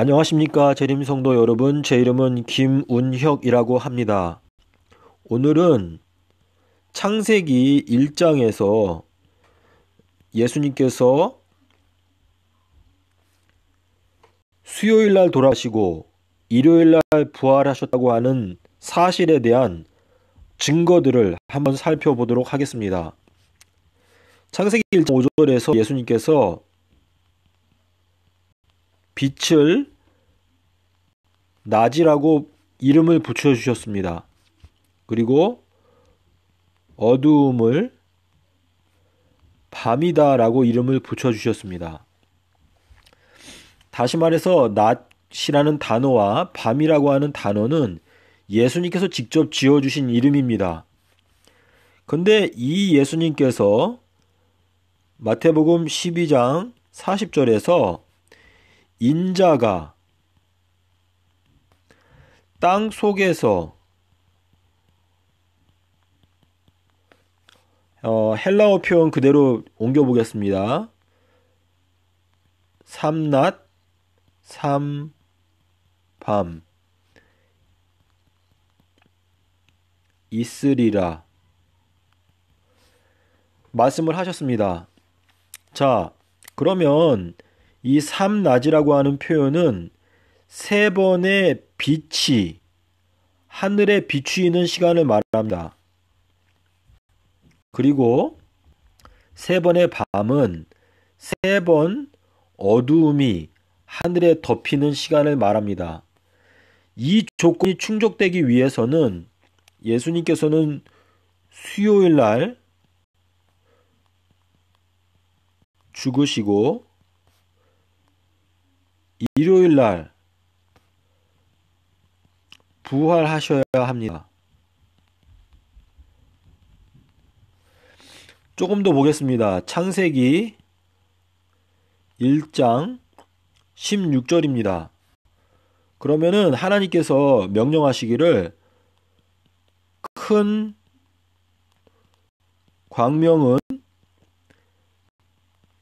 안녕하십니까 재림성도 여러분 제 이름은 김운혁이라고 합니다. 오늘은 창세기 1장에서 예수님께서 수요일 날 돌아가시고 일요일 날 부활하셨다고 하는 사실에 대한 증거들을 한번 살펴보도록 하겠습니다. 창세기 1장 5절에서 예수님께서 빛을 낮이라고 이름을 붙여주셨습니다. 그리고 어두움을 밤이다라고 이름을 붙여주셨습니다. 다시 말해서 낮이라는 단어와 밤이라고 하는 단어는 예수님께서 직접 지어주신 이름입니다. 근데 이 예수님께서 마태복음 12장 40절에서 인자가 땅 속에서 어, 헬라어 표현 그대로 옮겨 보겠습니다. 삼낮 삼밤 있으리라 말씀을 하셨습니다. 자, 그러면 이 삼낮이라고 하는 표현은 세 번의 빛이 하늘에 비추이는 시간을 말합니다. 그리고 세 번의 밤은 세 번 어두움이 하늘에 덮이는 시간을 말합니다. 이 조건이 충족되기 위해서는 예수님께서는 수요일 날 죽으시고 일요일 날 부활하셔야 합니다. 조금 더 보겠습니다. 창세기 1장 16절입니다. 그러면은 하나님께서 명령하시기를 큰 광명은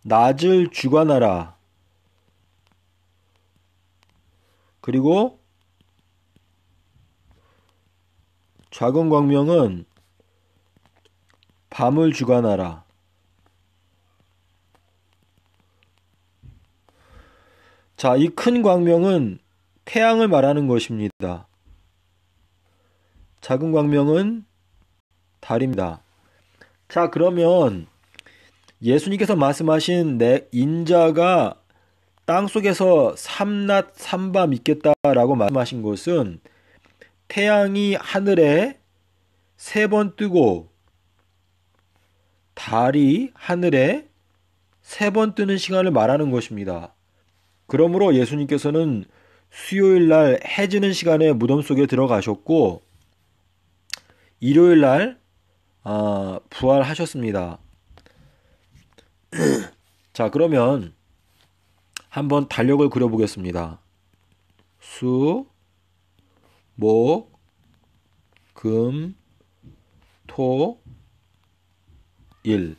낮을 주관하라. 그리고 작은 광명은 밤을 주관하라. 자, 이 큰 광명은 태양을 말하는 것입니다. 작은 광명은 달입니다. 자, 그러면 예수님께서 말씀하신 내 인자가 땅 속에서 삼낮 삼밤 있겠다라고 말씀하신 것은 태양이 하늘에 세 번 뜨고 달이 하늘에 세 번 뜨는 시간을 말하는 것입니다. 그러므로 예수님께서는 수요일 날 해지는 시간에 무덤 속에 들어가셨고 일요일 날 아, 부활하셨습니다. 자, 그러면 한번 달력을 그려보겠습니다. 수, 목, 금, 토, 일.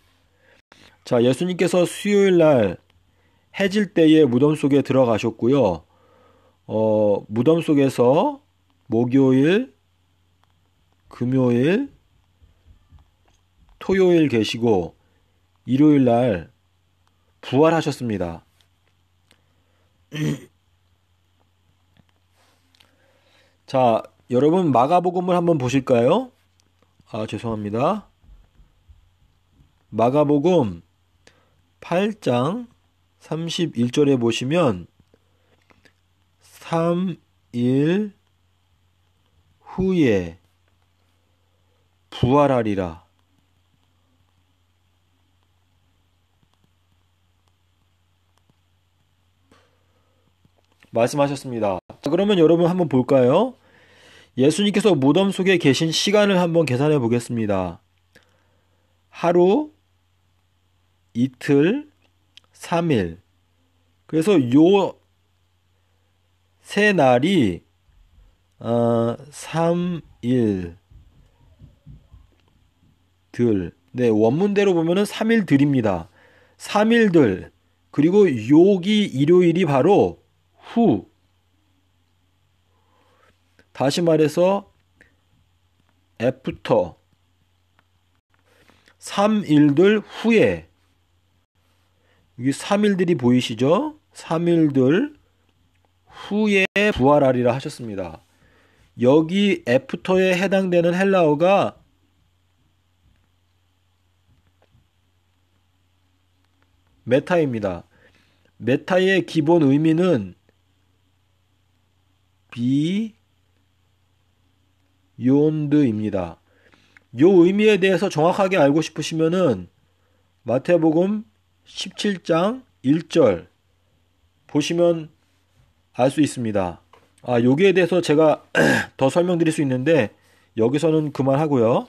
자, 예수님께서 수요일 날 해질 때에 무덤 속에 들어가셨고요. 어, 무덤 속에서 목요일, 금요일, 토요일 계시고 일요일 날 부활하셨습니다. 자, 여러분 마가복음을 한번 보실까요? 아, 죄송합니다. 마가복음 8장 31절에 보시면 3일 후에 부활하리라. 말씀하셨습니다. 자, 그러면 여러분 한번 볼까요? 예수님께서 무덤 속에 계신 시간을 한번 계산해 보겠습니다. 하루, 이틀, 3일. 그래서 요 세 날이 어, 3일 들. 네, 원문대로 보면은 3일 들입니다. 3일들. 그리고 요기 일요일이 바로 후. 다시 말해서 애프터 3일들 후에 여기 3일들이 보이시죠? 3일들 후에 부활하리라 하셨습니다. 여기 애프터에 해당되는 헬라어가 메타입니다. 메타의 기본 의미는 비욘드입니다. 이 의미에 대해서 정확하게 알고 싶으시면은 마태복음 17장 1절 보시면 알 수 있습니다. 아, 여기에 대해서 제가 더 설명드릴 수 있는데 여기서는 그만하고요.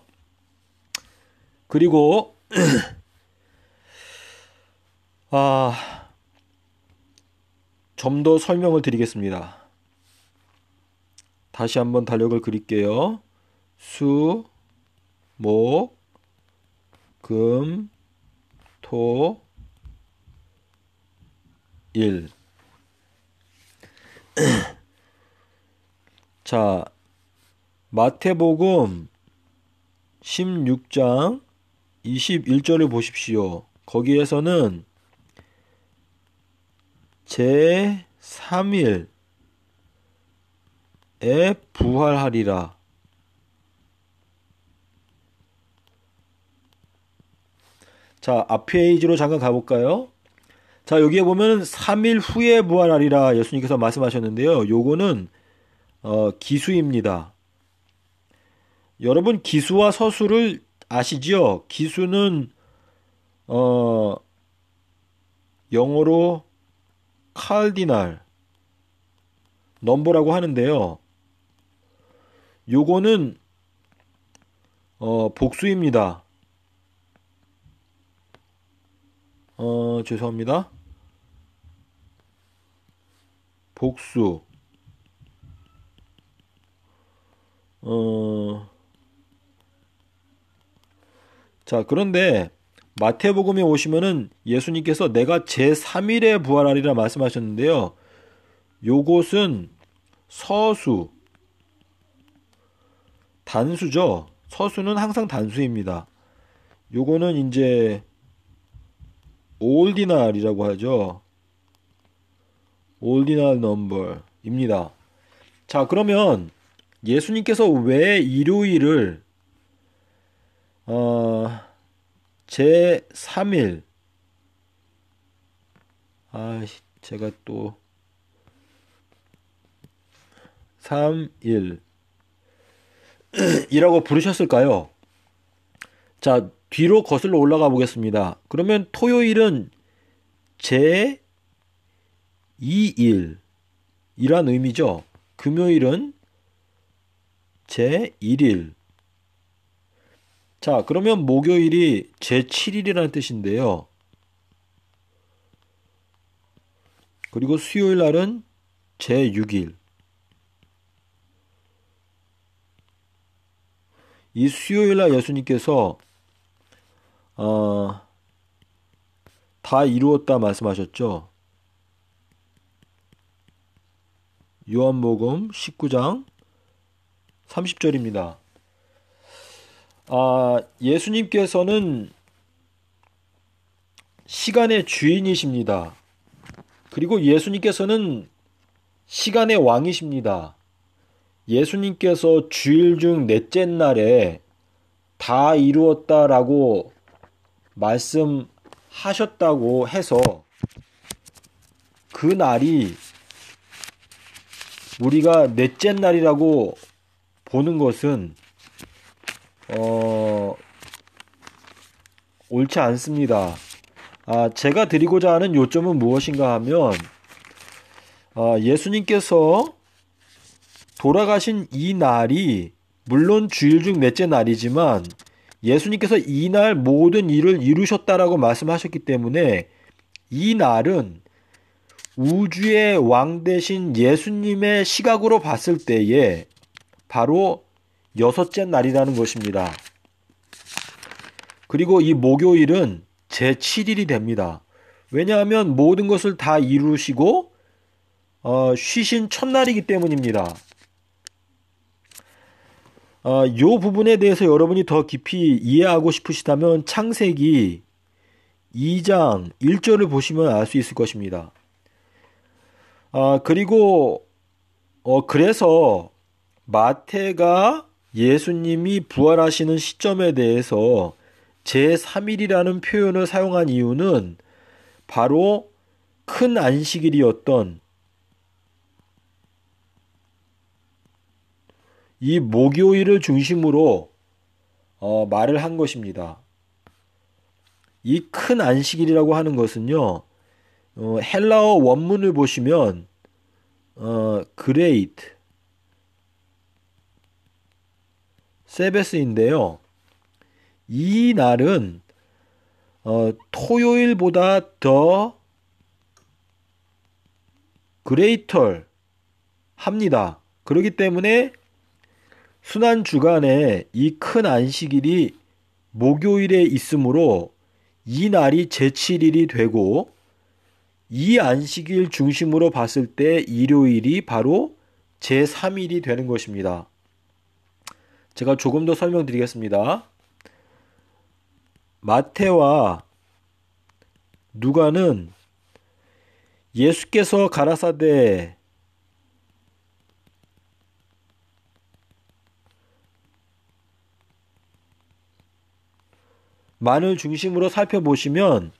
그리고 아, 좀 더 설명을 드리겠습니다. 다시 한번 달력을 그릴게요. 수, 목, 금, 토, 일. 자, 마태복음 16장 21절을 보십시오. 거기에서는 제3일 에 부활하리라. 자, 앞 페이지로 잠깐 가볼까요? 자, 여기에 보면 3일 후에 부활하리라 예수님께서 말씀하셨는데요. 요거는 어, 기수입니다. 여러분 기수와 서술을 아시죠 기수는 어, 영어로 칼디날 넘버라고 하는데요. 요거는 어, 복수입니다. 어, 죄송합니다. 복수. 어, 자, 그런데 마태복음에 오시면은 예수님께서 내가 제3일에 부활하리라 말씀하셨는데요. 요것은 서수, 단수죠. 서수는 항상 단수입니다. 요거는 이제 올디날이라고 하죠. 올디날 넘 n 입니다 자, 그러면 예수님께서 왜 일요일을 어, 제 3일 아, 제가 또 3일 이라고 부르셨을까요? 자, 뒤로 거슬러 올라가 보겠습니다. 그러면 토요일은 제 2일이란 의미죠. 금요일은 제 1일. 자, 그러면 목요일이 제 7일이라는 뜻인데요. 그리고 수요일 날은 제 6일. 이 수요일 날 예수님께서 어, 다 이루었다 말씀하셨죠. 요한복음 19장 30절입니다. 아, 예수님께서는 시간의 주인이십니다. 그리고 예수님께서는 시간의 왕이십니다. 예수님께서 주일 중 넷째 날에 다 이루었다라고 말씀하셨다고 해서 그 날이 우리가 넷째 날이라고 보는 것은 어 옳지 않습니다. 아, 제가 드리고자 하는 요점은 무엇인가 하면 아, 예수님께서 돌아가신 이 날이 물론 주일 중 넷째 날이지만 예수님께서 이 날 모든 일을 이루셨다라고 말씀하셨기 때문에 이 날은 우주의 왕 대신 예수님의 시각으로 봤을 때에 바로 여섯째 날이라는 것입니다. 그리고 이 목요일은 제7일이 됩니다. 왜냐하면 모든 것을 다 이루시고 어, 쉬신 첫날이기 때문입니다. 어, 요 부분에 대해서 여러분이 더 깊이 이해하고 싶으시다면 창세기 2장 1절을 보시면 알 수 있을 것입니다. 아, 그리고 어, 그래서 마태가 예수님이 부활하시는 시점에 대해서 제3일이라는 표현을 사용한 이유는 바로 큰 안식일이었던 이 목요일을 중심으로 어, 말을 한 것입니다. 이 큰 안식일이라고 하는 것은요, 어, 헬라어 원문을 보시면 어, great 세베스인데요. 이 날은 어, 토요일보다 더 그레이털 합니다. 그렇기 때문에 순환 주간에 이 큰 안식일이 목요일에 있으므로 이 날이 제7일이 되고 이 안식일 중심으로 봤을 때 일요일이 바로 제3일이 되는 것입니다. 제가 조금 더 설명드리겠습니다. 마태와 누가는 예수께서 가라사대 만을 중심으로 살펴보시면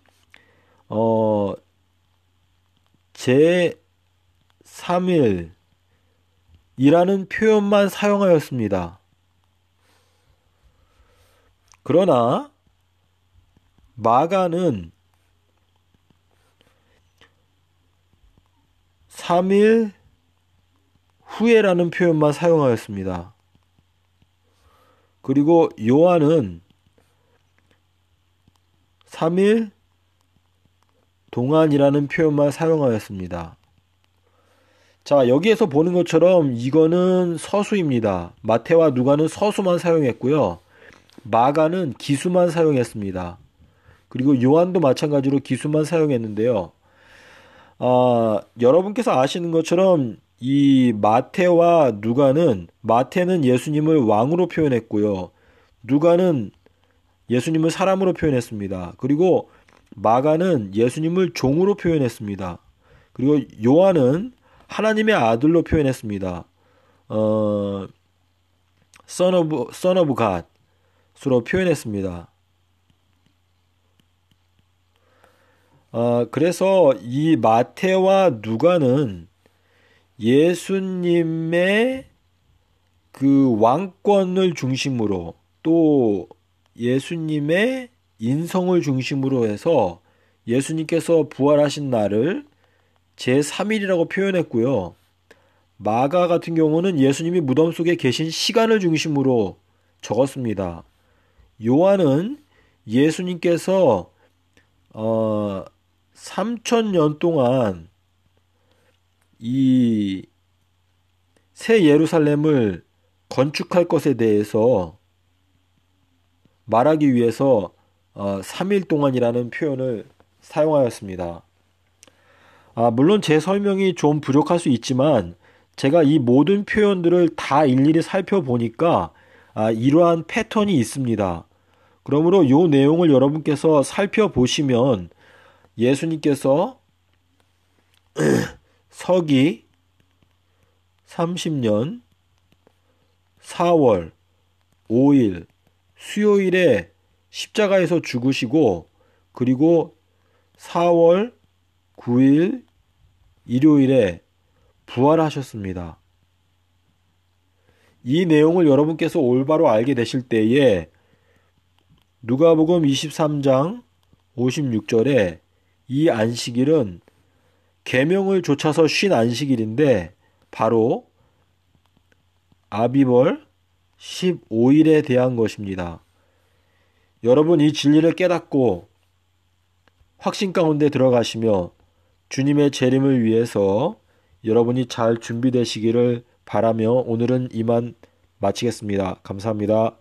어, 제3일이라는 표현만 사용하였습니다. 그러나 마가는 3일 후에라는 표현만 사용하였습니다. 그리고 요한은 3일 동안이라는 표현만 사용하였습니다. 자, 여기에서 보는 것처럼 이거는 서수입니다. 마태와 누가는 서수만 사용했고요. 마가는 기수만 사용했습니다. 그리고 요한도 마찬가지로 기수만 사용했는데요. 아, 여러분께서 아시는 것처럼 이 마태와 누가는 마태는 예수님을 왕으로 표현했고요. 누가는 예수님을 사람으로 표현했습니다. 그리고 마가는 예수님을 종으로 표현했습니다. 그리고 요한은 하나님의 아들로 표현했습니다. 어, son of, son of God으로 표현했습니다. 어, 그래서 이 마태와 누가는 예수님의 그 왕권을 중심으로 또 예수님의 인성을 중심으로 해서 예수님께서 부활하신 날을 제3일이라고 표현했고요. 마가 같은 경우는 예수님이 무덤 속에 계신 시간을 중심으로 적었습니다. 요한은 예수님께서 어 3천 년 동안 이 새 예루살렘을 건축할 것에 대해서 말하기 위해서 3일 어, 동안이라는 표현을 사용하였습니다. 아, 물론 제 설명이 좀 부족할 수 있지만 제가 이 모든 표현들을 다 일일이 살펴보니까 아, 이러한 패턴이 있습니다. 그러므로 이 내용을 여러분께서 살펴보시면 예수님께서 서기 30년 4월 5일 수요일에 십자가에서 죽으시고 그리고 4월 9일 일요일에 부활하셨습니다. 이 내용을 여러분께서 올바로 알게 되실 때에 누가복음 23장 56절에 이 안식일은 계명을 조아서쉰 안식일인데 바로 아비벌 15일에 대한 것입니다. 여러분 이 진리를 깨닫고 확신 가운데 들어가시며 주님의 재림을 위해서 여러분이 잘 준비되시기를 바라며 오늘은 이만 마치겠습니다. 감사합니다.